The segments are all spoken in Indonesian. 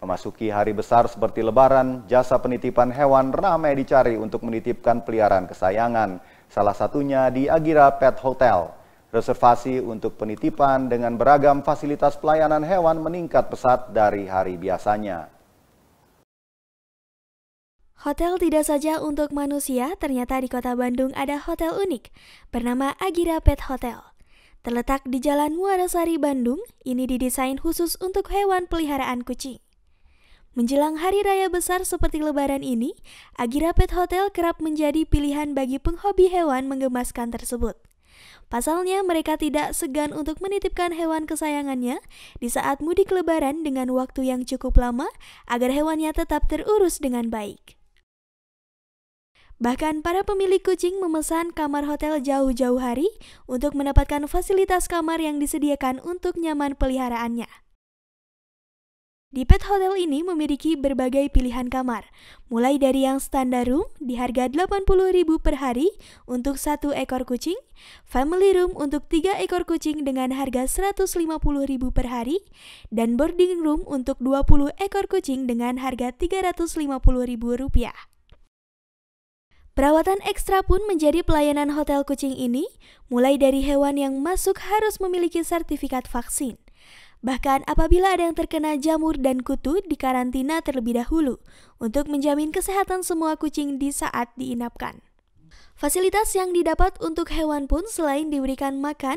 Memasuki hari besar seperti lebaran, jasa penitipan hewan ramai dicari untuk menitipkan peliharaan kesayangan, salah satunya di Agira Pet Hotel. Reservasi untuk penitipan dengan beragam fasilitas pelayanan hewan meningkat pesat dari hari biasanya. Hotel tidak saja untuk manusia, ternyata di kota Bandung ada hotel unik bernama Agira Pet Hotel. Terletak di Jalan Muarasari, Bandung, ini didesain khusus untuk hewan peliharaan kucing. Menjelang hari raya besar seperti lebaran ini, Agira Pet Hotel kerap menjadi pilihan bagi penghobi hewan menggemaskan tersebut. Pasalnya, mereka tidak segan untuk menitipkan hewan kesayangannya di saat mudik lebaran dengan waktu yang cukup lama agar hewannya tetap terurus dengan baik. Bahkan para pemilik kucing memesan kamar hotel jauh-jauh hari untuk mendapatkan fasilitas kamar yang disediakan untuk nyaman peliharaannya. Di Pet Hotel ini memiliki berbagai pilihan kamar, mulai dari yang standar room di harga rp 80.000 per hari untuk satu ekor kucing, family room untuk tiga ekor kucing dengan harga rp 150.000 per hari, dan boarding room untuk 20 ekor kucing dengan harga rp 350.000 Perawatan ekstra pun menjadi pelayanan hotel kucing ini, mulai dari hewan yang masuk harus memiliki sertifikat vaksin. Bahkan apabila ada yang terkena jamur dan kutu di karantina terlebih dahulu untuk menjamin kesehatan semua kucing di saat diinapkan. Fasilitas yang didapat untuk hewan pun selain diberikan makan,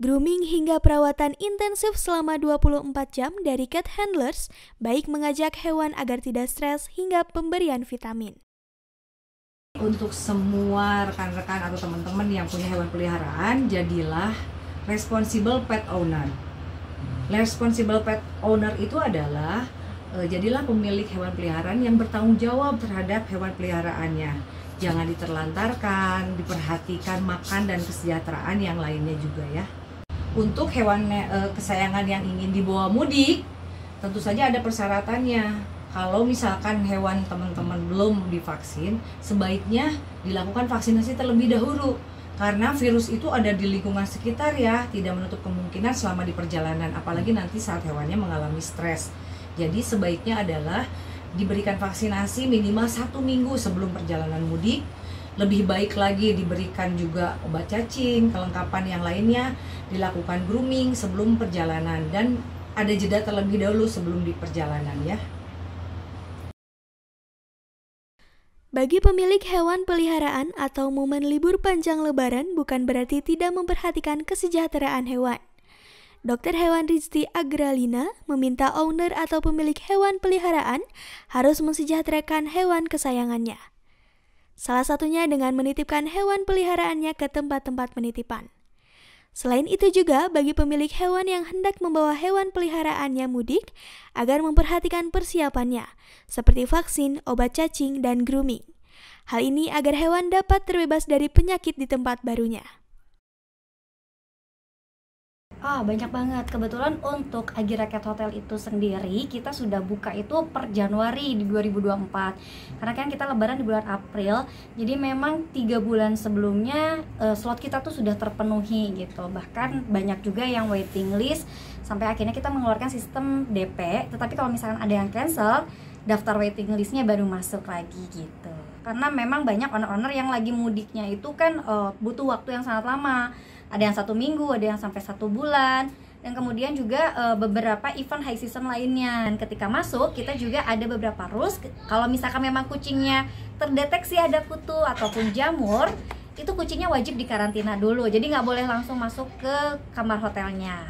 grooming hingga perawatan intensif selama 24 jam dari cat handlers, baik mengajak hewan agar tidak stres hingga pemberian vitamin. Untuk semua rekan-rekan atau teman-teman yang punya hewan peliharaan, jadilah responsible pet owner Responsible pet owner itu adalah uh, jadilah pemilik hewan peliharaan yang bertanggung jawab terhadap hewan peliharaannya. Jangan diterlantarkan, diperhatikan makan dan kesejahteraan yang lainnya juga ya. Untuk hewan uh, kesayangan yang ingin dibawa mudik, tentu saja ada persyaratannya. Kalau misalkan hewan teman-teman belum divaksin, sebaiknya dilakukan vaksinasi terlebih dahulu karena virus itu ada di lingkungan sekitar ya, tidak menutup kemungkinan selama di perjalanan, apalagi nanti saat hewannya mengalami stres. Jadi sebaiknya adalah diberikan vaksinasi minimal satu minggu sebelum perjalanan mudik. Lebih baik lagi diberikan juga obat cacing, kelengkapan yang lainnya, dilakukan grooming sebelum perjalanan dan ada jeda terlebih dahulu sebelum di perjalanan ya. Bagi pemilik hewan peliharaan atau momen libur panjang lebaran bukan berarti tidak memperhatikan kesejahteraan hewan. Dokter hewan Rizti Agralina meminta owner atau pemilik hewan peliharaan harus mensejahterakan hewan kesayangannya. Salah satunya dengan menitipkan hewan peliharaannya ke tempat-tempat penitipan. Selain itu juga bagi pemilik hewan yang hendak membawa hewan peliharaannya mudik agar memperhatikan persiapannya, seperti vaksin, obat cacing, dan grooming. Hal ini agar hewan dapat terbebas dari penyakit di tempat barunya. Ah, banyak banget. Kebetulan untuk Agi Rakyat Hotel itu sendiri kita sudah buka itu per Januari di 2024. Karena kan kita lebaran di bulan April. Jadi memang tiga bulan sebelumnya uh, slot kita tuh sudah terpenuhi gitu. Bahkan banyak juga yang waiting list sampai akhirnya kita mengeluarkan sistem DP. Tetapi kalau misalkan ada yang cancel, daftar waiting listnya baru masuk lagi gitu karena memang banyak owner-owner yang lagi mudiknya itu kan uh, butuh waktu yang sangat lama ada yang satu minggu ada yang sampai satu bulan dan kemudian juga uh, beberapa event high season lainnya dan ketika masuk kita juga ada beberapa rules kalau misalkan memang kucingnya terdeteksi ada kutu ataupun jamur itu kucingnya wajib dikarantina dulu jadi nggak boleh langsung masuk ke kamar hotelnya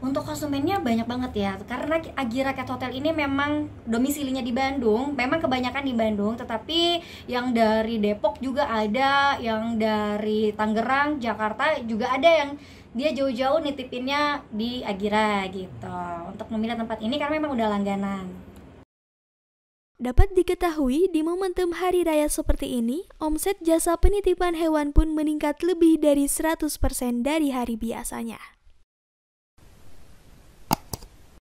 untuk konsumennya banyak banget ya karena Agi Rakyat Hotel ini memang domisilinya di Bandung memang kebanyakan di Bandung tetapi yang dari Depok juga ada yang dari Tangerang Jakarta juga ada yang dia jauh-jauh nitipinnya di Agira gitu untuk memilih tempat ini karena memang udah langganan Dapat diketahui, di momentum hari raya seperti ini, omset jasa penitipan hewan pun meningkat lebih dari 100% dari hari biasanya.